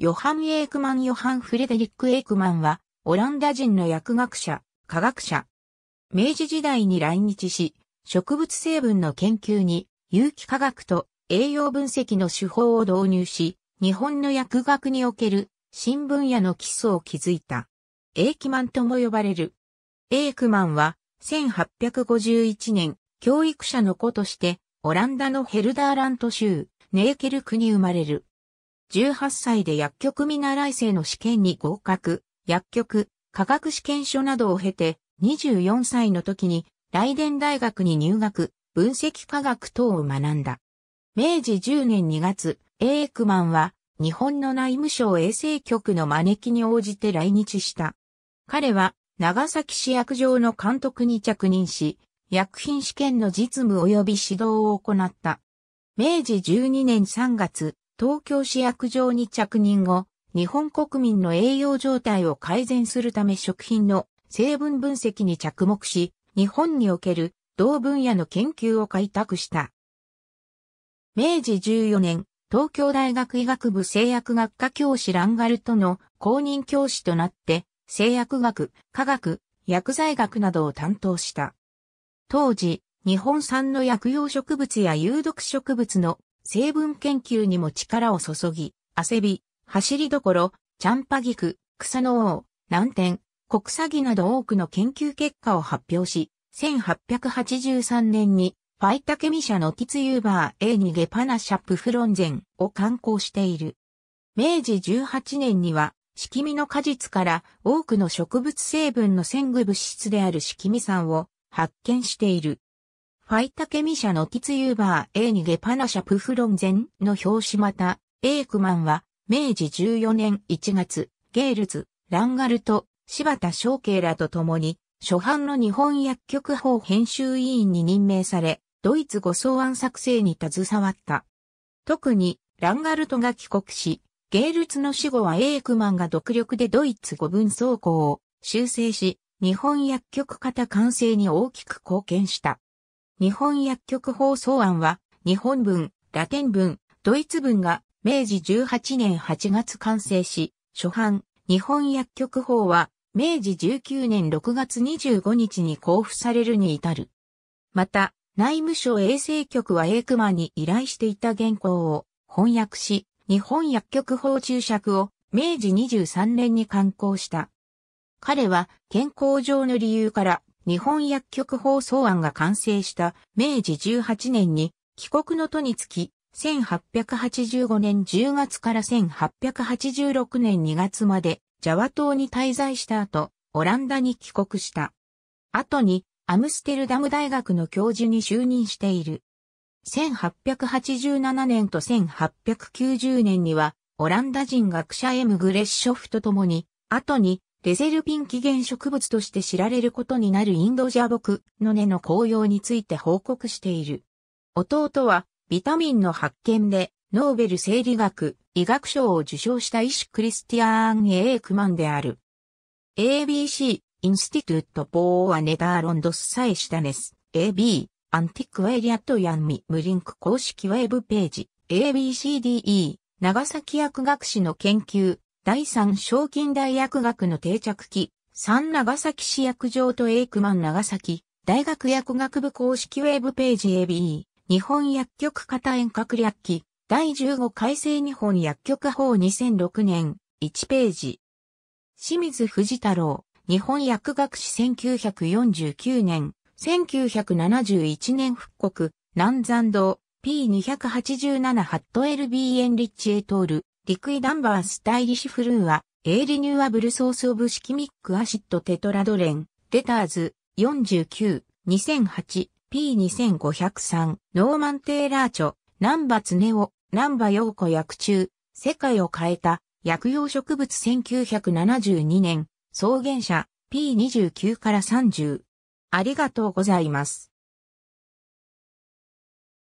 ヨハン・エークマン・ヨハン・フレデリック・エークマンは、オランダ人の薬学者、科学者。明治時代に来日し、植物成分の研究に、有機化学と栄養分析の手法を導入し、日本の薬学における新分野の基礎を築いた。エーキマンとも呼ばれる。エークマンは、1851年、教育者の子として、オランダのヘルダーラント州、ネーケル区に生まれる。18歳で薬局見習い生の試験に合格、薬局、科学試験書などを経て、24歳の時に、雷電大学に入学、分析科学等を学んだ。明治10年2月、エークマンは、日本の内務省衛生局の招きに応じて来日した。彼は、長崎市役場の監督に着任し、薬品試験の実務及び指導を行った。明治12年3月、東京市役場に着任後、日本国民の栄養状態を改善するため食品の成分分析に着目し、日本における同分野の研究を開拓した。明治14年、東京大学医学部製薬学科教師ランガルトの公認教師となって、製薬学、科学、薬剤学などを担当した。当時、日本産の薬用植物や有毒植物の成分研究にも力を注ぎ、汗び、走りどころ、チャンパギク、草の王、南天、国詐欺など多くの研究結果を発表し、1883年にファイタケミ社のティツユーバー A にゲパナシャップフロンゼンを刊行している。明治18年には、しきみの果実から多くの植物成分の鮮具物質であるしきみ酸を発見している。ファイタケミ社のティツユーバーエーニゲパナシャプフロンゼンの表紙また、エークマンは、明治14年1月、ゲールズ、ランガルト、柴田昌慶らと共に、初版の日本薬局法編集委員に任命され、ドイツ語草案作成に携わった。特に、ランガルトが帰国し、ゲールツの死後はエークマンが独力でドイツ語文草稿を修正し、日本薬局型完成に大きく貢献した。日本薬局法草案は、日本文、ラテン文、ドイツ文が明治18年8月完成し、初版、日本薬局法は、明治19年6月25日に交付されるに至る。また、内務省衛生局はエイクマに依頼していた原稿を翻訳し、日本薬局法注釈を明治23年に刊行した。彼は健康上の理由から日本薬局法草案が完成した明治18年に帰国の途につき、1885年10月から1886年2月までジャワ島に滞在した後、オランダに帰国した。後にアムステルダム大学の教授に就任している。1887年と1890年には、オランダ人学者エム・グレッショフと共に、後にレゼルピン起源植物として知られることになるインドジャ木の根の紅葉について報告している。弟はビタミンの発見でノーベル生理学医学賞を受賞した医師クリスティアーン・エークマンである。ABC インスティトゥット・ポーア・ネダーロンドス・サイシタネス AB アンティック・ワエリアット・ヤンミ・ムリンク公式ウェブページ ABCDE 長崎薬学士の研究第三賞金大薬学の定着期、三長崎市薬場とエイクマン長崎、大学薬学部公式ウェブページ AB、日本薬局型遠隔略期、第15改正日本薬局法2006年、1ページ。清水藤太郎、日本薬学史1949年、1971年復刻、南山道、P287 ハット LB エンリッチエトール、リクイダンバースタイリッシュフルーは、A リニューアブルソースオブシキミックアシッドテトラドレン、レターズ、49、2008、P2503、ノーマンテーラーチョ、ナンバツネオ、ナンバヨーコ薬中、世界を変えた、薬用植物1972年、草原者、P29 から30。ありがとうございます。